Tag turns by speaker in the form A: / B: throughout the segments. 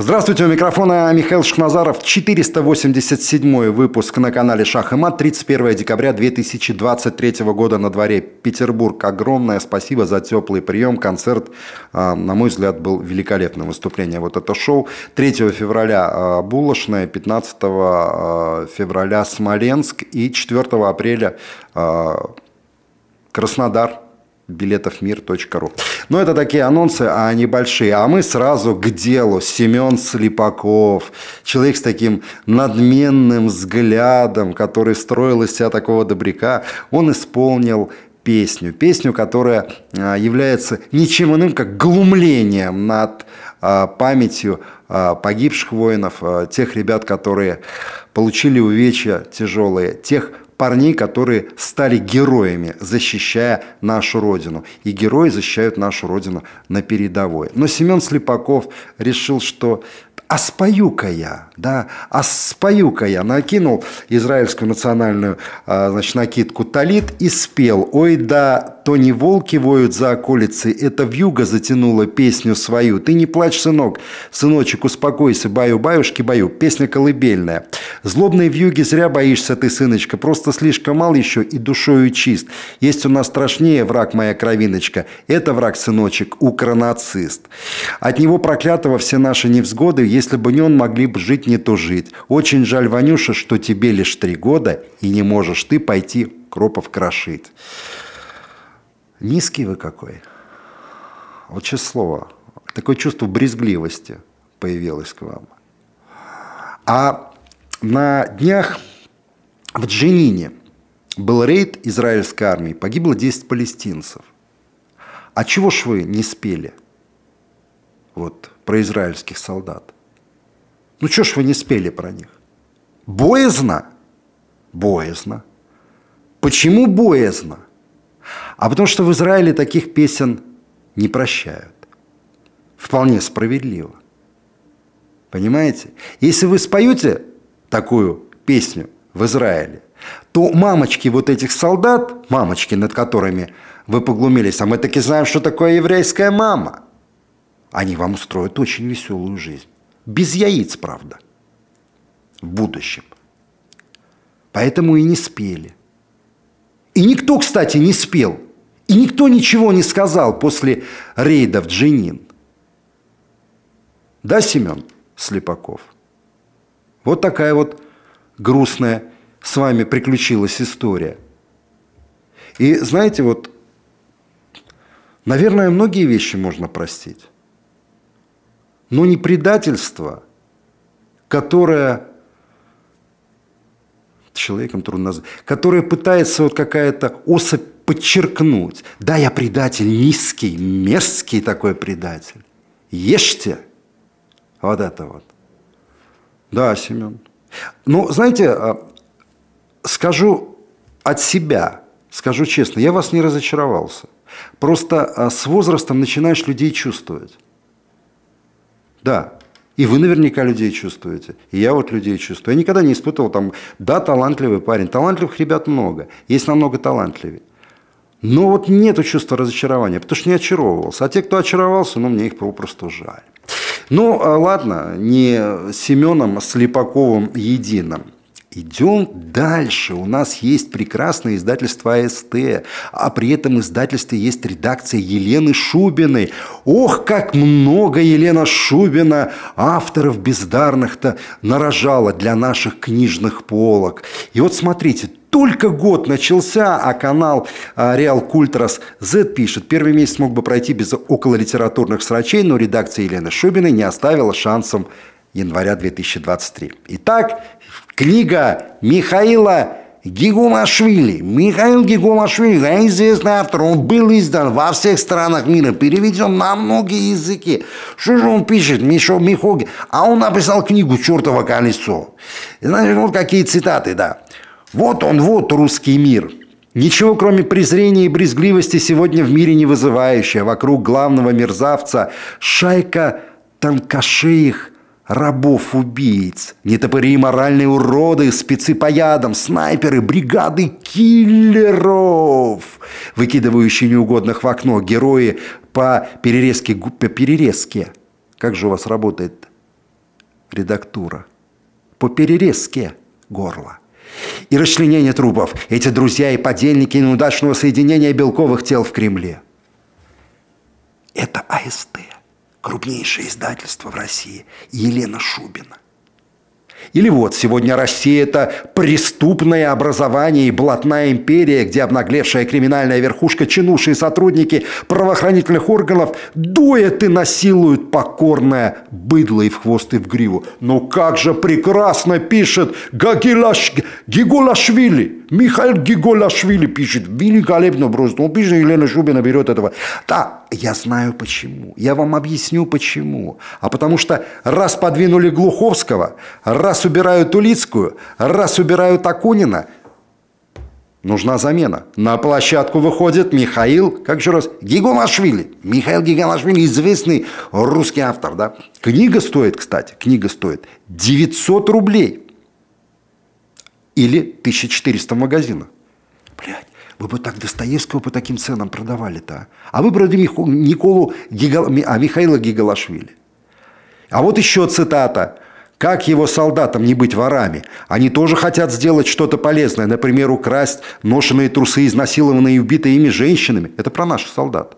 A: Здравствуйте, у микрофона Михаил Шахназаров. 487 выпуск на канале Шах и Мат. 31 декабря 2023 года на дворе Петербург. Огромное спасибо за теплый прием. Концерт, а, на мой взгляд, был великолепным. Выступление вот это шоу. 3 февраля а, Булошная, 15 а, февраля Смоленск и 4 апреля Краснодар билетовмир.ру. Но ну, это такие анонсы, а они большие. А мы сразу к делу. Семен Слепаков, человек с таким надменным взглядом, который строил из себя такого добряка, он исполнил песню. Песню, которая а, является ничем иным, как глумлением над а, памятью а, погибших воинов, тех ребят, которые получили увечья тяжелые, тех парней, которые стали героями, защищая нашу Родину. И герои защищают нашу Родину на передовой. Но Семен Слепаков решил, что а спою-ка я, да, а спою-ка я. Накинул израильскую национальную, а, значит, накидку талит и спел. Ой, да, то не волки воют за околицей, это вьюга затянула песню свою. Ты не плачь, сынок, сыночек, успокойся, баю-баюшки, баю. Песня колыбельная. Злобной вьюги зря боишься ты, сыночка, просто слишком мал еще и душою чист. Есть у нас страшнее враг моя кровиночка. Это враг, сыночек, укронацист. От него проклятого все наши невзгоды, если бы не он, могли бы жить не то жить. Очень жаль, Ванюша, что тебе лишь три года, и не можешь ты пойти кропов крошить. Низкий вы какой. Вот честное слово, такое чувство брезгливости появилось к вам. А на днях в Дженине был рейд израильской армии, погибло 10 палестинцев. А чего ж вы не спели? Вот, про израильских солдат. Ну, что ж вы не спели про них? Боязно? Боязно. Почему боязно? А потому что в Израиле таких песен не прощают. Вполне справедливо. Понимаете? Если вы споете такую песню в Израиле, то мамочки вот этих солдат, мамочки, над которыми вы поглумились, а мы таки знаем, что такое еврейская мама, они вам устроят очень веселую жизнь. Без яиц, правда, в будущем. Поэтому и не спели. И никто, кстати, не спел. И никто ничего не сказал после рейда в Джинин. Да, Семен Слепаков? Вот такая вот грустная с вами приключилась история. И знаете, вот, наверное, многие вещи можно простить. Но не предательство, которое человеком трудно назвать, которое пытается вот какая-то особь подчеркнуть. Да, я предатель низкий, мерзкий такой предатель. Ешьте вот это вот. Да, Семен. Ну, знаете, а, скажу от себя, скажу честно, я вас не разочаровался. Просто а, с возрастом начинаешь людей чувствовать. Да, и вы наверняка людей чувствуете. И я вот людей чувствую. Я никогда не испытывал там, да, талантливый парень. Талантливых ребят много. Есть намного талантливее. Но вот нету чувства разочарования, потому что не очаровывался. А те, кто очаровался, ну, мне их попросту жаль. Ну, а ладно, не Семеном Слепаковым единым. Идем дальше. У нас есть прекрасное издательство АСТ, а при этом издательстве есть редакция Елены Шубиной. Ох, как много Елена Шубина авторов бездарных-то нарожала для наших книжных полок. И вот смотрите, только год начался, а канал Реал Культрас Z пишет, первый месяц мог бы пройти без окололитературных срачей, но редакция Елены Шубиной не оставила шансом января 2023. Итак, книга Михаила Гигумашвили. Михаил Гигумашвили, да, известный автор, он был издан во всех странах мира, переведен на многие языки. Что же он пишет, Мишо Михоги? А он написал книгу «Чертово колесо». Значит, вот какие цитаты, да. Вот он, вот русский мир. Ничего, кроме презрения и брезгливости, сегодня в мире не вызывающее. Вокруг главного мерзавца шайка тонкошеих рабов-убийц, нетопыри и моральные уроды, спецы по ядам, снайперы, бригады киллеров, выкидывающие неугодных в окно, герои по перерезке, по перерезке. Как же у вас работает редактура? По перерезке горла и расчленение трупов. Эти друзья и подельники неудачного соединения белковых тел в Кремле. Это АСТ, крупнейшее издательство в России, Елена Шубина. Или вот сегодня Россия – это преступное образование и блатная империя, где обнаглевшая криминальная верхушка, чинушие сотрудники правоохранительных органов дует насилуют покорное быдло и в хвост и в гриву. Но ну как же прекрасно пишет Гагилаш... Гигулашвили! Михаил Гиголашвили пишет. Великолепно просто. Он пишет, Елена Шубина берет этого. Да, я знаю почему. Я вам объясню почему. А потому что раз подвинули Глуховского, раз убирают Улицкую, раз убирают Акунина, Нужна замена. На площадку выходит Михаил, как же раз, Гиголашвили. Михаил Гиголашвили известный русский автор, да. Книга стоит, кстати, книга стоит 900 рублей или 1400 в магазинах. Блядь, вы бы так Достоевского по таким ценам продавали-то. А, а выбрали Николу Гигал... а Михаила Гигалашвили. А вот еще цитата. Как его солдатам не быть ворами? Они тоже хотят сделать что-то полезное, например, украсть ношенные трусы, изнасилованные и убитые ими женщинами. Это про наших солдат.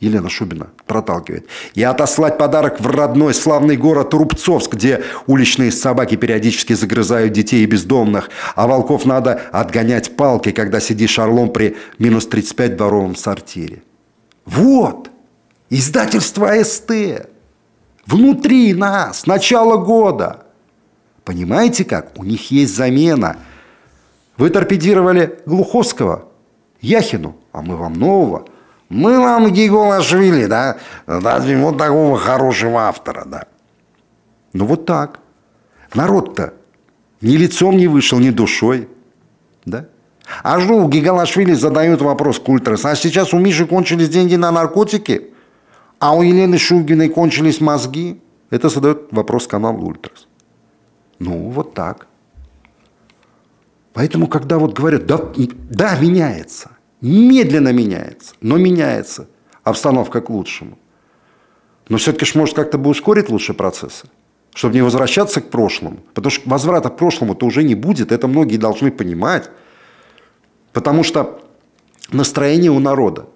A: Елена Шубина проталкивает. И отослать подарок в родной славный город Рубцовск, где уличные собаки периодически загрызают детей и бездомных, а волков надо отгонять палкой, когда сидишь орлом при минус 35 дворовом сортире. Вот! Издательство АСТ! Внутри нас! Начало года! Понимаете как? У них есть замена. Вы торпедировали Глуховского, Яхину, а мы вам нового – мы вам Гиголашвили, да, дадим вот такого хорошего автора, да. Ну вот так. Народ-то ни лицом не вышел, ни душой, да. А жду у Гигалашвили задают вопрос Культрас, а сейчас у Миши кончились деньги на наркотики, а у Елены Шугиной кончились мозги? Это задает вопрос канал Ультрас. Ну, вот так. Поэтому, когда вот говорят, да, да, меняется, Медленно меняется, но меняется обстановка к лучшему. Но все-таки ж может как-то бы ускорить лучше процессы, чтобы не возвращаться к прошлому. Потому что возврата к прошлому-то уже не будет, это многие должны понимать. Потому что настроение у народа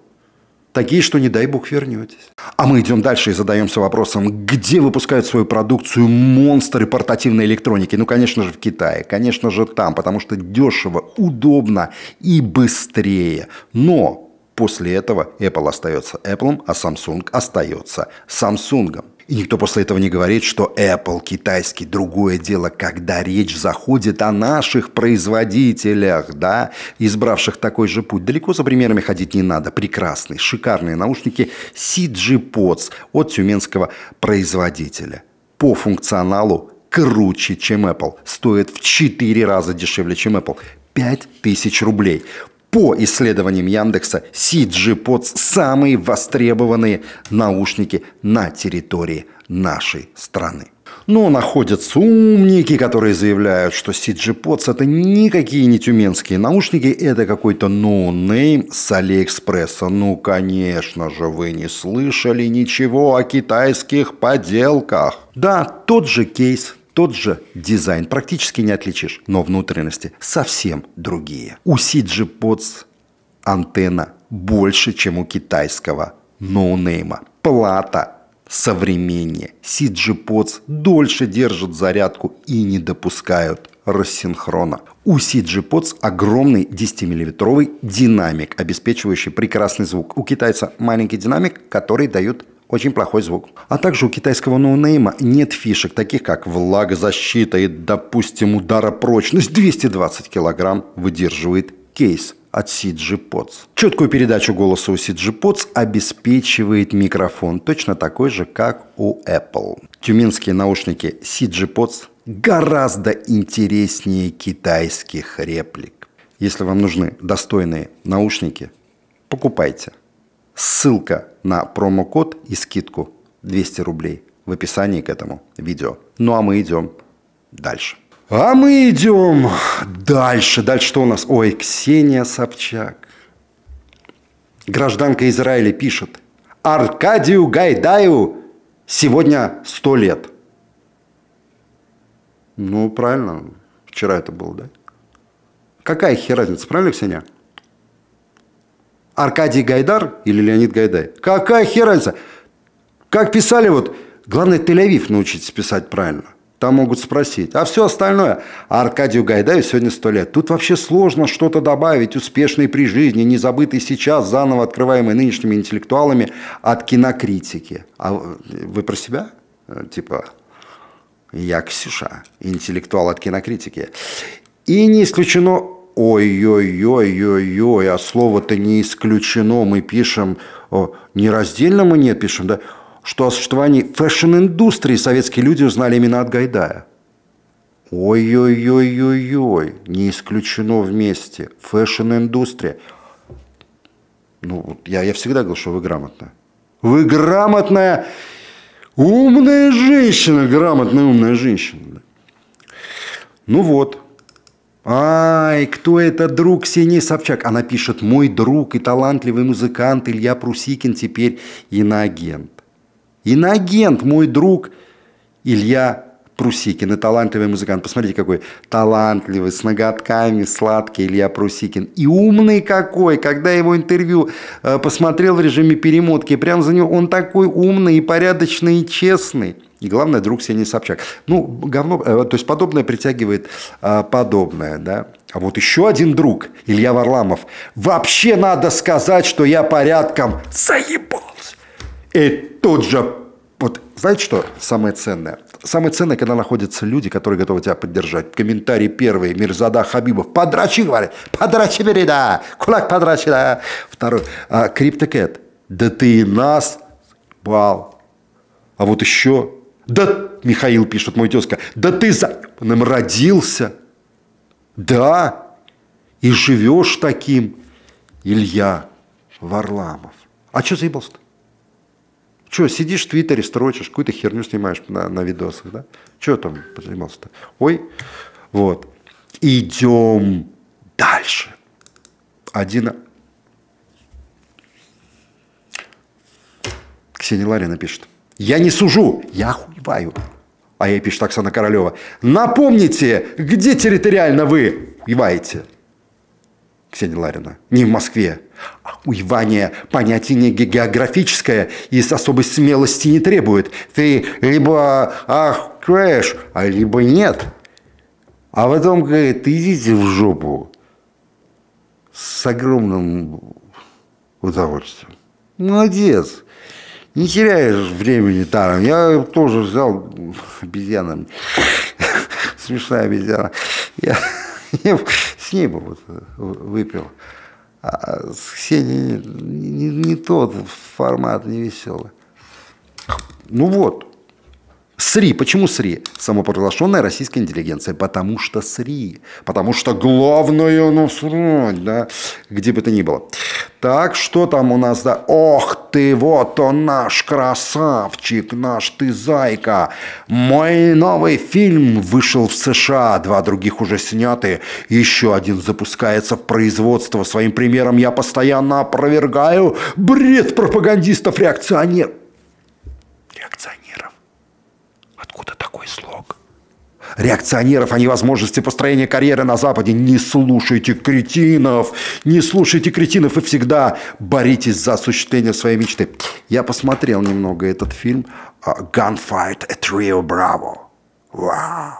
A: Такие, что не дай бог вернетесь. А мы идем дальше и задаемся вопросом, где выпускают свою продукцию монстры портативной электроники? Ну, конечно же, в Китае, конечно же, там, потому что дешево, удобно и быстрее. Но После этого Apple остается Apple, а Samsung остается Samsung. И никто после этого не говорит, что Apple китайский. Другое дело, когда речь заходит о наших производителях, да, избравших такой же путь. Далеко за примерами ходить не надо. Прекрасные, шикарные наушники CG Pods от тюменского производителя. По функционалу круче, чем Apple. Стоит в 4 раза дешевле, чем Apple. 5000 рублей. По исследованиям Яндекса, CG-Pods – самые востребованные наушники на территории нашей страны. Но находятся умники, которые заявляют, что CG-Pods это никакие не тюменские наушники, это какой-то ноунейм с Алиэкспресса. Ну, конечно же, вы не слышали ничего о китайских поделках. Да, тот же кейс, тот же дизайн практически не отличишь, но внутренности совсем другие. У CG Pods антенна больше, чем у китайского ноунейма. Плата современнее. CG Pods дольше держат зарядку и не допускают рассинхрона. У CG Pods огромный 10-миллиметровый динамик, обеспечивающий прекрасный звук. У китайца маленький динамик, который дает очень плохой звук. А также у китайского ноунейма нет фишек, таких как влагозащита и, допустим, ударопрочность 220 кг выдерживает кейс от CG Pods. Четкую передачу голоса у CG Pods обеспечивает микрофон, точно такой же, как у Apple. Тюменские наушники CG Pods гораздо интереснее китайских реплик. Если вам нужны достойные наушники, покупайте. Ссылка на промокод и скидку 200 рублей в описании к этому видео. Ну а мы идем дальше. А мы идем дальше. Дальше что у нас? Ой, Ксения Собчак. Гражданка Израиля пишет. Аркадию Гайдаю сегодня сто лет. Ну, правильно. Вчера это было, да? Какая хер разница, правильно, Ксения? Аркадий Гайдар или Леонид Гайдай. Какая херальца? Как писали вот... Главное, Тель-Авив научитесь писать правильно. Там могут спросить. А все остальное. А Аркадию Гайдаю сегодня сто лет. Тут вообще сложно что-то добавить. Успешный при жизни, не сейчас, заново открываемый нынешними интеллектуалами от кинокритики. А вы про себя? Типа, я Ксюша, интеллектуал от кинокритики. И не исключено ой-ой-ой-ой-ой, а слово-то не исключено, мы пишем, не раздельно мы не пишем, да, что о существовании фэшн-индустрии советские люди узнали именно от Гайдая. Ой-ой-ой-ой-ой, не исключено вместе, фэшн-индустрия. Ну, я, я всегда говорю что вы грамотная. Вы грамотная, умная женщина, грамотная, умная женщина. Ну вот, Ай, кто это друг Сини Собчак? Она пишет, мой друг и талантливый музыкант Илья Прусикин теперь иноагент. Иноагент, мой друг Илья Прусикин и талантливый музыкант. Посмотрите, какой талантливый, с ноготками, сладкий Илья Прусикин. И умный какой, когда его интервью э, посмотрел в режиме перемотки, прям за него, он такой умный и порядочный и честный. И главное, друг Ксении Собчак. Ну, говно, э, то есть подобное притягивает а, подобное, да. А вот еще один друг, Илья Варламов. Вообще надо сказать, что я порядком заебался. И тут же, вот знаете что самое ценное? Самое ценное, когда находятся люди, которые готовы тебя поддержать. Комментарии первые, Мирзада Хабибов. Подрачи, говорит. Подрачи, береда. Кулак подрачи, да. Второй. А, Криптокэт. Да ты и нас бал. А вот еще да, Михаил пишет, мой тезка, да ты за ним родился. Да, и живешь таким, Илья Варламов. А что заебался-то? Че, сидишь в Твиттере, строчишь, какую-то херню снимаешь на, на видосах, да? Че там занимался-то? Ой, вот. Идем дальше. Один... А- Ксения Ларина пишет. Я не сужу, я охуеваю. А ей пишет Оксана Королева. Напомните, где территориально вы иваете? Ксения Ларина. Не в Москве. Уевание – понятие не географическое и с особой смелости не требует. Ты либо ах, крэш, а либо нет. А потом говорит, идите в жопу с огромным удовольствием. Молодец не теряешь времени даром. Я тоже взял обезьяна. Смешная обезьяна. Я, с ней бы вот э, выпил. А, а с Ксенией не, не, не тот формат, не веселый. Ну вот, СРИ. Почему СРИ? Самопровозглашенная российская интеллигенция. Потому что СРИ. Потому что главное насрать, да, где бы то ни было. Так, что там у нас, да? Ох ты, вот он наш красавчик, наш ты зайка. Мой новый фильм вышел в США, два других уже сняты, еще один запускается в производство. Своим примером я постоянно опровергаю бред пропагандистов-реакционер. Реакционер. Откуда такой слог? Реакционеров о невозможности построения карьеры на Западе не слушайте кретинов, не слушайте кретинов и всегда боритесь за осуществление своей мечты. Я посмотрел немного этот фильм а, «Gunfight at Rio Bravo». Вау!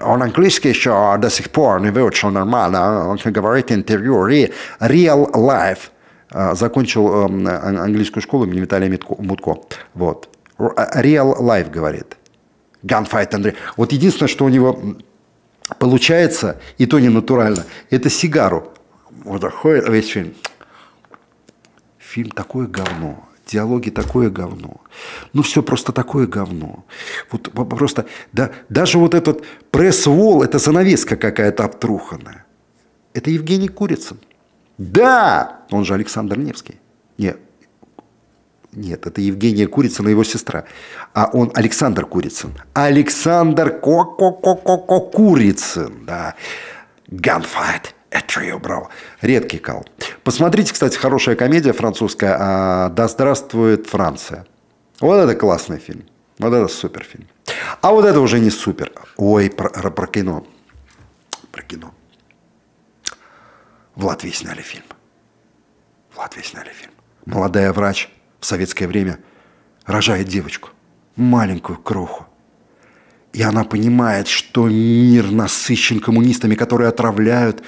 A: Он английский еще а до сих пор не выучил нормально. Он говорит интервью «Real Life». А, закончил эм, английскую школу имени Виталия Мутко. Вот. Э, real Life говорит. Gunfight Андрей. Вот единственное, что у него получается, и то не натурально, это сигару. Вот такой весь фильм. Фильм такое говно. Диалоги такое говно. Ну, все просто такое говно. Вот просто, да, даже вот этот пресс-вол, это занавеска какая-то обтруханная. Это Евгений Курицын. Да! Он же Александр Невский. Нет, нет, это Евгения Курицына, его сестра. А он Александр Курицын. Александр ко ко ко ко ко Курицын, да. Gunfight at Trio Редкий кал. Посмотрите, кстати, хорошая комедия французская а, «Да здравствует Франция». Вот это классный фильм. Вот это супер фильм. А вот это уже не супер. Ой, про, про кино. Про кино. В Латвии сняли фильм. В Латвии сняли фильм. Молодая врач в советское время рожает девочку, маленькую кроху. И она понимает, что мир насыщен коммунистами, которые отравляют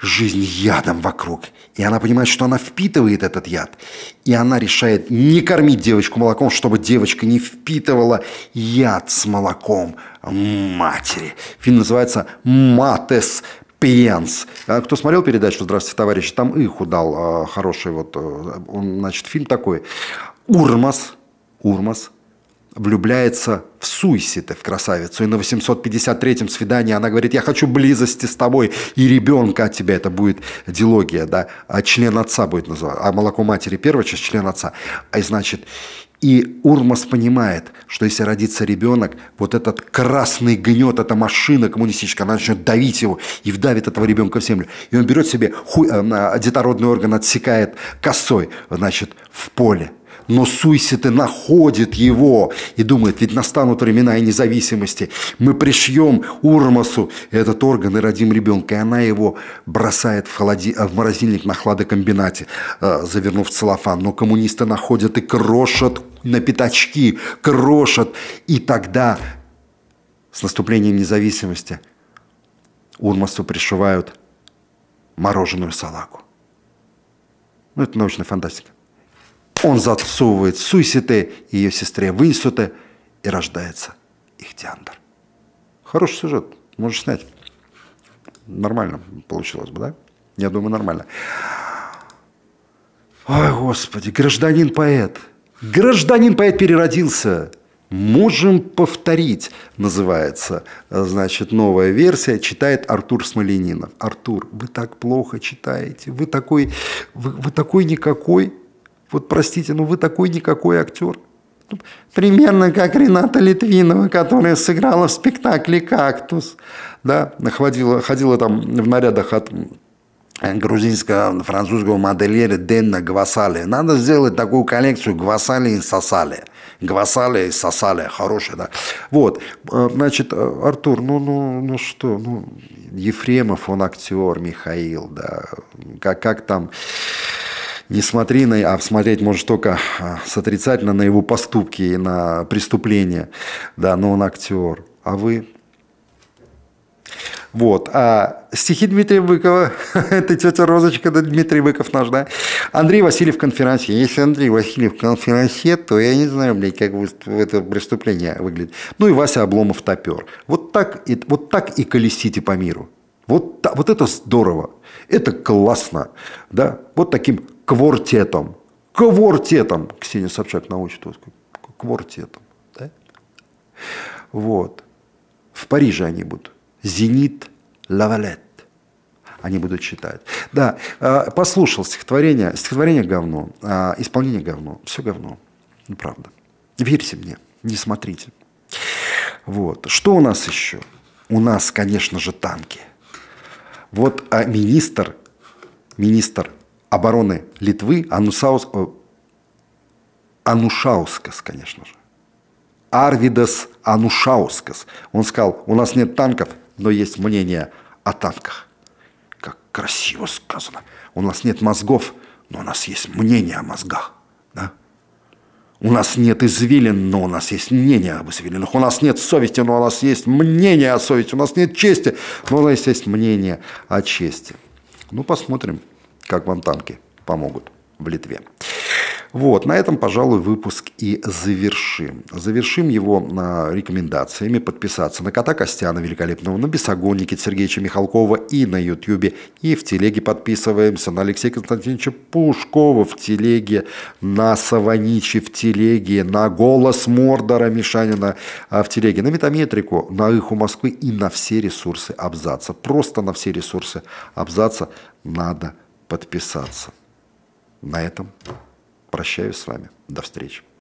A: жизнь ядом вокруг. И она понимает, что она впитывает этот яд. И она решает не кормить девочку молоком, чтобы девочка не впитывала яд с молоком матери. Фильм называется «Матес. Пенс. А кто смотрел передачу «Здравствуйте, товарищи», там их удал а, хороший вот, э, он, значит, фильм такой. Урмас, Урмас влюбляется в Суисите, в красавицу. И на 853-м свидании она говорит, я хочу близости с тобой и ребенка от тебя. Это будет дилогия, да. А член отца будет называться. А молоко матери первая часть, член отца. А значит, и Урмас понимает, что если родится ребенок, вот этот красный гнет, эта машина коммунистическая, она начнет давить его и вдавит этого ребенка в землю. И он берет себе хуй, ху... Э, детородный орган, отсекает косой, значит, в поле но Суйситы находит его и думает, ведь настанут времена и независимости. Мы пришьем Урмасу этот орган и родим ребенка. И она его бросает в, холоди... в морозильник на хладокомбинате, э, завернув в целлофан. Но коммунисты находят и крошат на пятачки, крошат. И тогда с наступлением независимости Урмасу пришивают мороженую салагу. Ну, это научная фантастика. Он зацовывает Суисите и ее сестре Вынсуте, и рождается их Диандр. Хороший сюжет, можешь снять. Нормально получилось бы, да? Я думаю, нормально. Ой, Господи, гражданин-поэт. Гражданин-поэт переродился. «Можем повторить» называется, значит, новая версия, читает Артур Смоленинов. Артур, вы так плохо читаете, вы такой, вы, вы такой никакой, вот простите, но ну вы такой никакой актер. Примерно как Рената Литвинова, которая сыграла в спектакле «Кактус». Да, ходила, ходила там в нарядах от э, грузинского, французского модельера Денна Гвасали. Надо сделать такую коллекцию Гвасали и Сосали. Гвасали и Сосали, хорошая, да. Вот, э, значит, э, Артур, ну, ну, ну что, ну, Ефремов, он актер, Михаил, да, как, как там не смотри на, а смотреть можешь только а, с отрицательно на его поступки и на преступления, да, но он актер, а вы вот. А стихи Дмитрия Быкова, это тетя Розочка, да Дмитрий Быков наш, да? Андрей Васильев конференции. Если Андрей Васильев конференции, то я не знаю, блядь, как это преступление выглядит. Ну и Вася Обломов топер. Вот так, и, вот так и колесите по миру. Вот, вот это здорово. Это классно. Да? Вот таким квартетом. Квартетом, Ксения Собчак научит вас, квартетом. Да? Вот. В Париже они будут. «Зенит Лавалет». Они будут читать. Да, а, послушал стихотворение. Стихотворение говно, а, исполнение говно. Все говно. Ну, правда. Верьте мне, не смотрите. Вот. Что у нас еще? У нас, конечно же, танки. Вот а министр, министр обороны Литвы Анусаус... Э, Анушаускас, конечно же. Арвидас Анушаускас. Он сказал, у нас нет танков, но есть мнение о танках. Как красиво сказано. У нас нет мозгов, но у нас есть мнение о мозгах. Да? У нас нет извилин, но у нас есть мнение об извилинах. У нас нет совести, но у нас есть мнение о совести. У нас нет чести, но у нас есть мнение о чести. Ну, посмотрим как вам танки помогут в Литве. Вот, на этом, пожалуй, выпуск и завершим. Завершим его на рекомендациями подписаться на кота Костяна Великолепного, на Бесогон Никита Сергеевича Михалкова и на Ютьюбе, и в телеге подписываемся на Алексея Константиновича Пушкова в телеге, на Саваничи в телеге, на Голос Мордора Мишанина а, в телеге, на Метаметрику, на Иху Москвы и на все ресурсы Абзаца. Просто на все ресурсы Абзаца надо подписаться. На этом прощаюсь с вами. До встречи.